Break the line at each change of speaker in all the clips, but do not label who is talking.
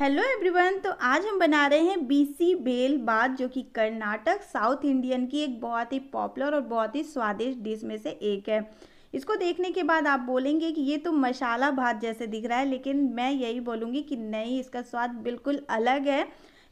hello everyone तो आज हम बना रहे हैं बीसी बेल बात जो कि कर्नाटक साउथ इंडियन की एक बहुत ही पॉपुलर और बहुत ही स्वादिष्ट डिश में से एक है इसको देखने के बाद आप बोलेंगे कि ये तो मसाला भात जैसे दिख रहा है लेकिन मैं यही बोलूँगी कि नहीं इसका स्वाद बिल्कुल अलग है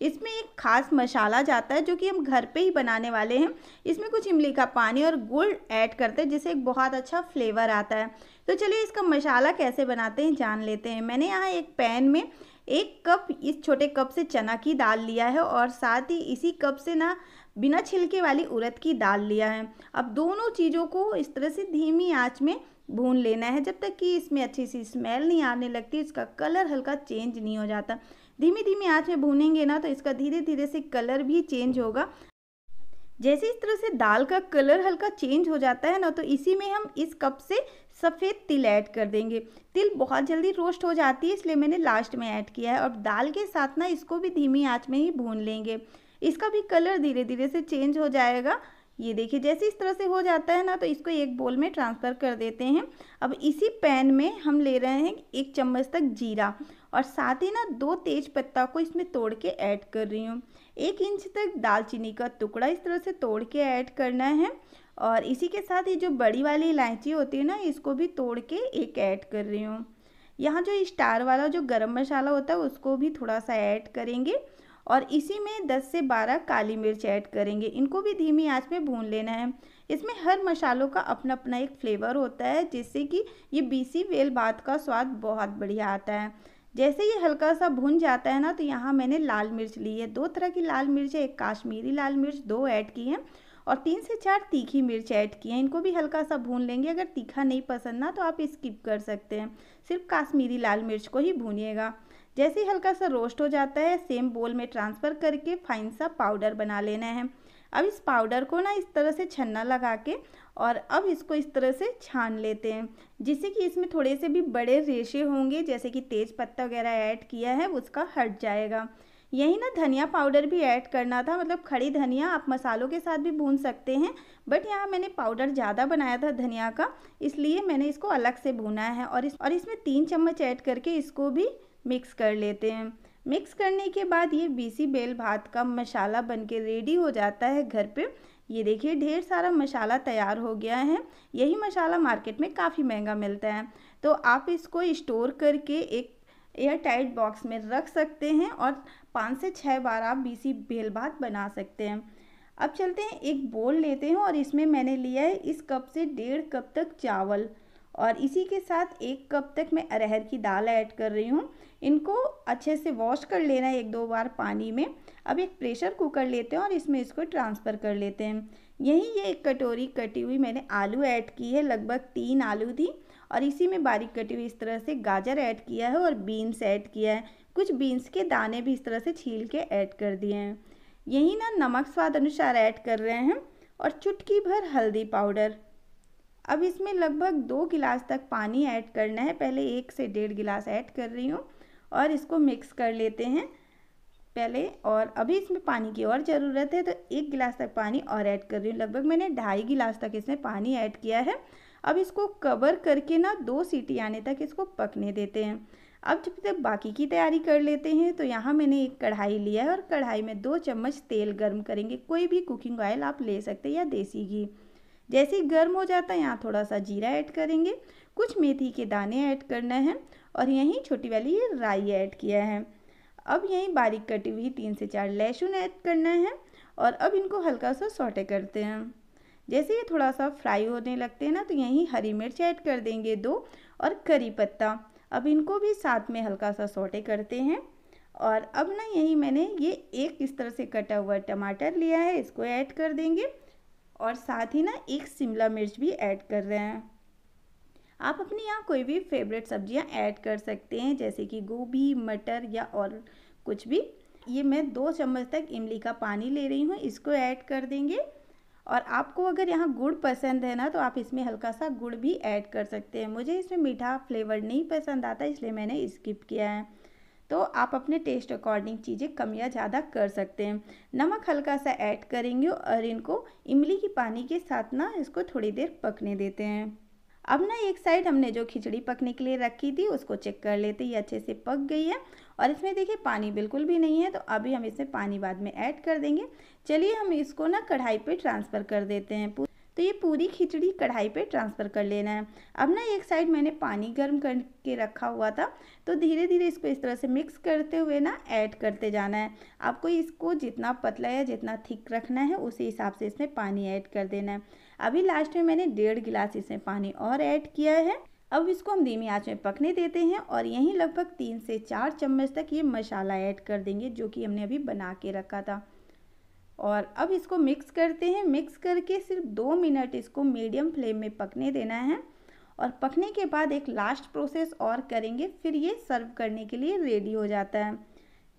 इसमें एक खास मसाला जाता है जो कि हम घर पे ही बनाने वाले हैं इसमें कुछ इमली का पानी और गुड़ ऐड करते हैं जिससे एक बहुत अच्छा फ्लेवर आता है तो चलिए इसका मसाला कैसे बनाते हैं जान लेते हैं मैंने यहाँ एक पैन में एक कप इस छोटे कप से चना की दाल लिया है और साथ ही इसी कप से ना बिना छिलके वाली उड़द की दाल लिया है अब दोनों चीज़ों को इस तरह से धीमी आँच में भून लेना है जब तक कि इसमें अच्छी सी स्मेल नहीं आने लगती इसका कलर हल्का चेंज नहीं हो जाता धीमी धीमी आँच में भूनेंगे ना तो इसका धीरे धीरे से कलर भी चेंज होगा जैसे इस तरह से दाल का कलर हल्का चेंज हो जाता है ना तो इसी में हम इस कप से सफ़ेद तिल ऐड कर देंगे तिल बहुत जल्दी रोस्ट हो जाती है इसलिए मैंने लास्ट में ऐड किया है और दाल के साथ ना इसको भी धीमी आँच में ही भून लेंगे इसका भी कलर धीरे धीरे से चेंज हो जाएगा ये देखिए जैसे इस तरह से हो जाता है ना तो इसको एक बोल में ट्रांसफ़र कर देते हैं अब इसी पैन में हम ले रहे हैं एक चम्मच तक जीरा और साथ ही ना दो तेज पत्ता को इसमें तोड़ के ऐड कर रही हूँ एक इंच तक दालचीनी का टुकड़ा इस तरह से तोड़ के ऐड करना है और इसी के साथ ये जो बड़ी वाली इलायची होती है ना इसको भी तोड़ के एक ऐड कर रही हूँ यहाँ जो स्टार वाला जो गर्म मसाला होता है उसको भी थोड़ा सा ऐड करेंगे और इसी में 10 से 12 काली मिर्च ऐड करेंगे इनको भी धीमी आंच पे भून लेना है इसमें हर मसालों का अपना अपना एक फ्लेवर होता है जिससे कि ये बीसी वेल भात का स्वाद बहुत बढ़िया आता है जैसे ये हल्का सा भुन जाता है ना तो यहाँ मैंने लाल मिर्च ली है दो तरह की लाल मिर्च है एक काश्मीरी लाल मिर्च दो ऐड की है और तीन से चार तीखी मिर्च ऐड की है इनको भी हल्का सा भून लेंगे अगर तीखा नहीं पसंद ना तो आप स्किप कर सकते हैं सिर्फ काश्मीरी लाल मिर्च को ही भूनिएगा जैसे ही हल्का सा रोस्ट हो जाता है सेम बोल में ट्रांसफ़र करके फाइन सा पाउडर बना लेना है अब इस पाउडर को ना इस तरह से छन्ना लगा के और अब इसको इस तरह से छान लेते हैं जिससे कि इसमें थोड़े से भी बड़े रेशे होंगे जैसे कि तेज़ पत्ता वगैरह ऐड किया है उसका हट जाएगा यही ना धनिया पाउडर भी ऐड करना था मतलब खड़ी धनिया आप मसालों के साथ भी भून सकते हैं बट यहाँ मैंने पाउडर ज़्यादा बनाया था धनिया का इसलिए मैंने इसको अलग से भूना है और इस और इसमें तीन चम्मच ऐड करके इसको भी मिक्स कर लेते हैं मिक्स करने के बाद ये बीसी बेल भात का मसाला बन के रेडी हो जाता है घर पे ये देखिए ढेर सारा मसाला तैयार हो गया है यही मसाला मार्केट में काफ़ी महंगा मिलता है तो आप इसको स्टोर करके एक एयर टाइट बॉक्स में रख सकते हैं और पाँच से छः बार आप बीसी बेल भात बना सकते हैं अब चलते हैं एक बोल लेते हैं और इसमें मैंने लिया है इस कप से डेढ़ कप तक चावल और इसी के साथ एक कप तक मैं अरहर की दाल ऐड कर रही हूँ इनको अच्छे से वॉश कर लेना है एक दो बार पानी में अब एक प्रेशर कुकर लेते हैं और इसमें इसको ट्रांसफ़र कर लेते हैं यहीं ये एक कटोरी कटी हुई मैंने आलू ऐड की है लगभग तीन आलू थी और इसी में बारीक कटी हुई इस तरह से गाजर ऐड किया है और बीन्स ऐड किया है कुछ बीन्स के दाने भी इस तरह से छील के ऐड कर दिए हैं यही ना नमक स्वाद अनुसार ऐड कर रहे हैं और चुटकी भर हल्दी पाउडर अब इसमें लगभग दो गिलास तक पानी ऐड करना है पहले एक से डेढ़ गिलास ऐड कर रही हूँ और इसको मिक्स कर लेते हैं पहले और अभी इसमें पानी की और ज़रूरत है तो एक गिलास तक पानी और ऐड कर रही हूँ लगभग मैंने ढाई गिलास तक इसमें पानी ऐड किया है अब इसको कवर करके ना दो सीटी आने तक इसको पकने देते हैं अब जब तक बाकी की तैयारी कर लेते हैं तो यहाँ मैंने एक कढ़ाई लिया है और कढ़ाई में दो चम्मच तेल गर्म करेंगे कोई भी कुकिंग ऑयल आप ले सकते हैं या देसी घी जैसे ही गर्म हो जाता है यहाँ थोड़ा सा जीरा ऐड करेंगे कुछ मेथी के दाने ऐड करना है और यहीं छोटी वाली ये राई ऐड किया है अब यहीं बारीक कटी हुई तीन से चार लहसुन ऐड करना है और अब इनको हल्का सा सोटे करते हैं जैसे ये थोड़ा सा फ्राई होने लगते हैं ना तो यहीं हरी मिर्च ऐड कर देंगे दो और करी पत्ता अब इनको भी साथ में हल्का सा सोटे करते हैं और अब ना यही मैंने ये एक इस तरह से कटा हुआ टमाटर लिया है इसको ऐड कर देंगे और साथ ही ना एक शिमला मिर्च भी ऐड कर रहे हैं आप अपने यहाँ कोई भी फेवरेट सब्जियाँ ऐड कर सकते हैं जैसे कि गोभी मटर या और कुछ भी ये मैं दो चम्मच तक इमली का पानी ले रही हूँ इसको ऐड कर देंगे और आपको अगर यहाँ गुड़ पसंद है ना तो आप इसमें हल्का सा गुड़ भी ऐड कर सकते हैं मुझे इसमें मीठा फ्लेवर नहीं पसंद आता इसलिए मैंने स्किप किया है तो आप अपने टेस्ट अकॉर्डिंग चीज़ें कम या ज़्यादा कर सकते हैं नमक हल्का सा ऐड करेंगे और इनको इमली की पानी के साथ ना इसको थोड़ी देर पकने देते हैं अब ना एक साइड हमने जो खिचड़ी पकने के लिए रखी थी उसको चेक कर लेते ये अच्छे से पक गई है और इसमें देखिए पानी बिल्कुल भी नहीं है तो अभी हम इसमें पानी बाद में ऐड कर देंगे चलिए हम इसको ना कढ़ाई पे ट्रांसफ़र कर देते हैं तो ये पूरी खिचड़ी कढ़ाई पे ट्रांसफ़र कर लेना है अब ना एक साइड मैंने पानी गर्म करके रखा हुआ था तो धीरे धीरे इसको इस तरह से मिक्स करते हुए ना ऐड करते जाना है आपको इसको जितना पतला या जितना थिक रखना है उसी हिसाब से इसमें पानी ऐड कर देना है अभी लास्ट में मैंने डेढ़ गिलास इसमें पानी और ऐड किया है अब इसको हम धीमी आँच में पकने देते हैं और यहीं लगभग तीन से चार चम्मच तक ये मसाला ऐड कर देंगे जो कि हमने अभी बना के रखा था और अब इसको मिक्स करते हैं मिक्स करके सिर्फ दो मिनट इसको मीडियम फ्लेम में पकने देना है और पकने के बाद एक लास्ट प्रोसेस और करेंगे फिर ये सर्व करने के लिए रेडी हो जाता है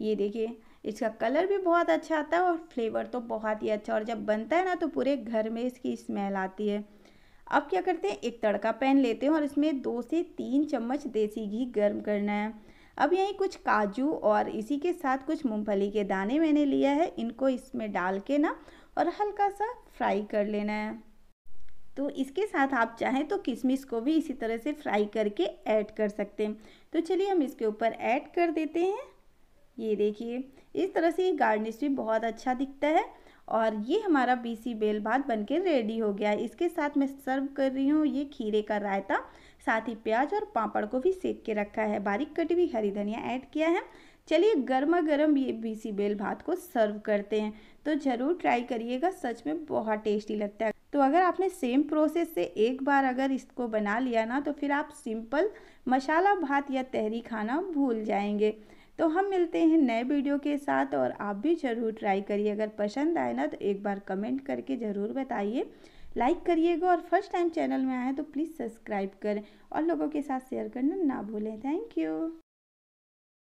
ये देखिए इसका कलर भी बहुत अच्छा आता है और फ्लेवर तो बहुत ही अच्छा और जब बनता है ना तो पूरे घर में इसकी स्मेल आती है अब क्या करते हैं एक तड़का पैन लेते हैं और इसमें दो से तीन चम्मच देसी घी गर्म करना है अब यहीं कुछ काजू और इसी के साथ कुछ मूंगफली के दाने मैंने लिया है इनको इसमें डाल के ना और हल्का सा फ्राई कर लेना है तो इसके साथ आप चाहें तो किशमिश को भी इसी तरह से फ्राई करके ऐड कर सकते हैं तो चलिए हम इसके ऊपर ऐड कर देते हैं ये देखिए इस तरह से ये गार्निश भी बहुत अच्छा दिखता है और ये हमारा बीसी बेल भात बन के रेडी हो गया है इसके साथ मैं सर्व कर रही हूँ ये खीरे का रायता साथ ही प्याज और पापड़ को भी सेक के रखा है बारीक कटी हुई हरी धनिया ऐड किया है चलिए गर्मा गर्म ये बीसी बेल भात को सर्व करते हैं तो ज़रूर ट्राई करिएगा सच में बहुत टेस्टी लगता है तो अगर आपने सेम प्रोसेस से एक बार अगर इसको बना लिया ना तो फिर आप सिंपल मसाला भात या तहरी खाना भूल जाएंगे तो हम मिलते हैं नए वीडियो के साथ और आप भी ज़रूर ट्राई करिए अगर पसंद आए ना तो एक बार कमेंट करके ज़रूर बताइए लाइक करिएगा और फर्स्ट टाइम चैनल में आए तो प्लीज़ सब्सक्राइब करें और लोगों के साथ शेयर करना ना भूलें थैंक यू